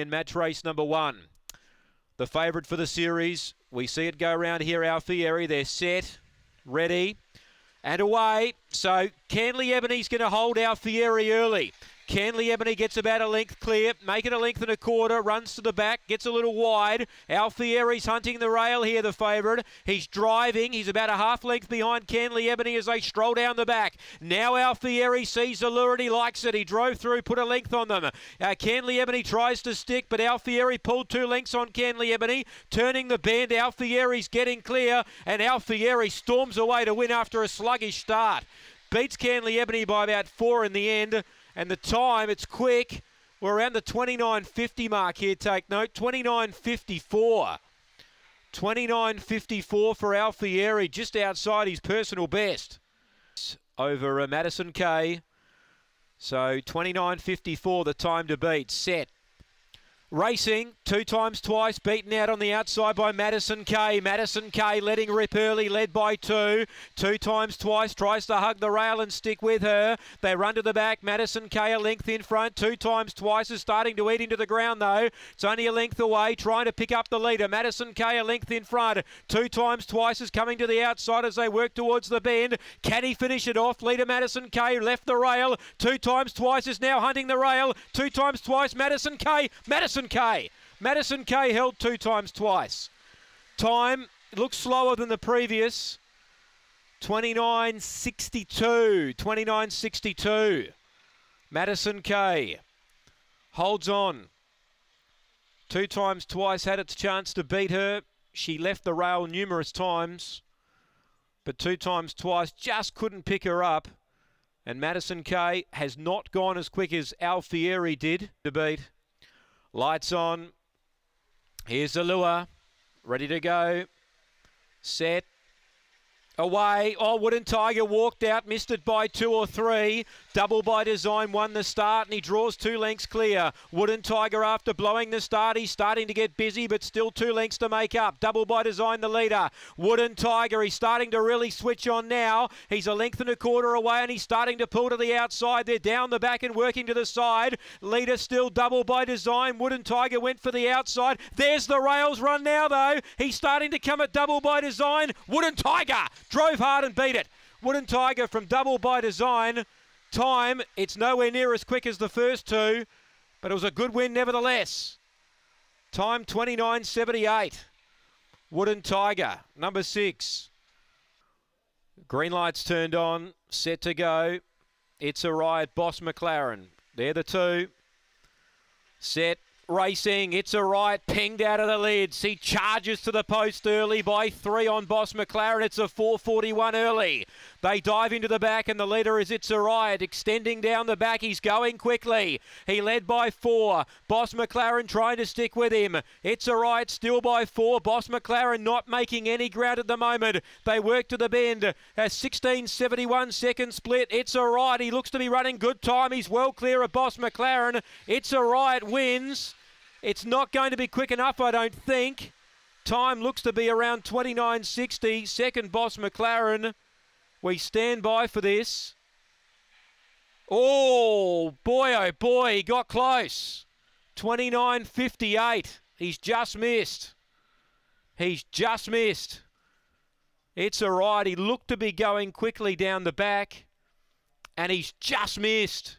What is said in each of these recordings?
in match race number one. The favourite for the series, we see it go around here, Alfieri. They're set, ready, and away. So Canley Ebony's going to hold Alfieri early. Canley Ebony gets about a length clear, making a length and a quarter, runs to the back, gets a little wide. Alfieri's hunting the rail here, the favourite. He's driving. He's about a half length behind Canley Ebony as they stroll down the back. Now Alfieri sees the lure and he likes it. He drove through, put a length on them. Uh, Canley Ebony tries to stick, but Alfieri pulled two lengths on Canley Ebony. Turning the bend, Alfieri's getting clear, and Alfieri storms away to win after a sluggish start. Beats Canley Ebony by about four in the end. And the time, it's quick. We're around the 29.50 mark here, take note. 29.54. 29.54 for Alfieri, just outside his personal best. Over uh, Madison K. So 29.54, the time to beat. Set. Racing, two times twice, beaten out on the outside by Madison K. Madison K letting rip early, led by two. Two times twice, tries to hug the rail and stick with her. They run to the back. Madison K a length in front, two times twice, is starting to eat into the ground though. It's only a length away, trying to pick up the leader. Madison K a length in front, two times twice, is coming to the outside as they work towards the bend. Can he finish it off? Leader Madison K left the rail, two times twice, is now hunting the rail. Two times twice, Madison K. Madison Madison K. Madison held two times twice. Time looks slower than the previous. 29.62. 29.62. Madison K holds on. Two times twice had its chance to beat her. She left the rail numerous times, but two times twice just couldn't pick her up. And Madison K has not gone as quick as Alfieri did to beat. Lights on. Here's the lure. Ready to go. Set. Away, oh, Wooden Tiger walked out, missed it by two or three. Double by design won the start, and he draws two lengths clear. Wooden Tiger, after blowing the start, he's starting to get busy, but still two lengths to make up. Double by design, the leader. Wooden Tiger, he's starting to really switch on now. He's a length and a quarter away, and he's starting to pull to the outside. They're down the back and working to the side. Leader still double by design. Wooden Tiger went for the outside. There's the rails run now, though. He's starting to come at double by design. Wooden Tiger Drove hard and beat it. Wooden Tiger from double by design. Time, it's nowhere near as quick as the first two, but it was a good win nevertheless. Time 29.78. Wooden Tiger, number six. Green lights turned on, set to go. It's a ride, Boss McLaren. They're the two. Set, racing. It's a right. Pinged out of the lids. He charges to the post early by three on Boss McLaren. It's a 441 early. They dive into the back, and the leader is It's a Riot. Extending down the back, he's going quickly. He led by four. Boss McLaren trying to stick with him. It's a Riot still by four. Boss McLaren not making any ground at the moment. They work to the bend. A 16.71 second split. It's a Riot. He looks to be running good time. He's well clear of Boss McLaren. It's a Riot wins. It's not going to be quick enough, I don't think. Time looks to be around 29.60. Second boss McLaren. We stand by for this. Oh, boy, oh, boy, he got close. 29.58. He's just missed. He's just missed. It's all right. He looked to be going quickly down the back, and he's just missed.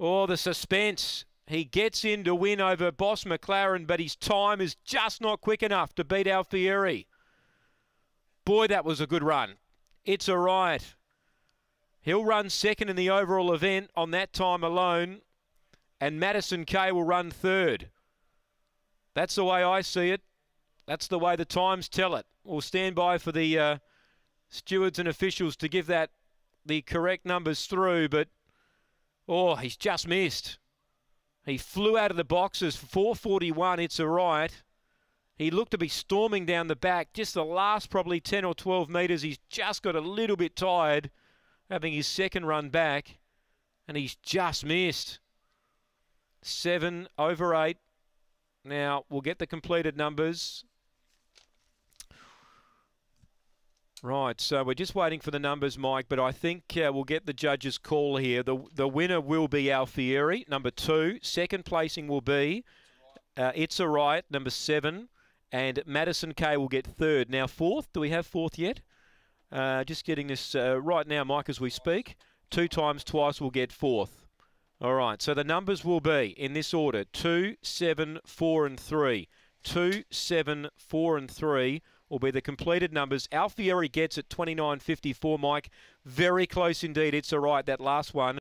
Oh, the suspense. He gets in to win over Boss McLaren, but his time is just not quick enough to beat Alfieri. Boy, that was a good run. It's a riot. He'll run second in the overall event on that time alone, and Madison Kay will run third. That's the way I see it. That's the way the times tell it. We'll stand by for the uh, stewards and officials to give that the correct numbers through, but oh, he's just missed. He flew out of the boxes, 441, it's a right. He looked to be storming down the back. Just the last probably 10 or 12 metres, he's just got a little bit tired, having his second run back, and he's just missed. Seven over eight. Now, we'll get the completed numbers. Right, so we're just waiting for the numbers, Mike, but I think uh, we'll get the judges' call here. The, the winner will be Alfieri, number two. Second placing will be uh, It's a Riot, number seven. And Madison K will get third. Now, fourth, do we have fourth yet? Uh, just getting this uh, right now, Mike, as we speak. Two times twice will get fourth. All right, so the numbers will be in this order two, seven, four, and three. Two, seven, four, and three will be the completed numbers. Alfieri gets at 29.54, Mike. Very close indeed. It's all right, that last one.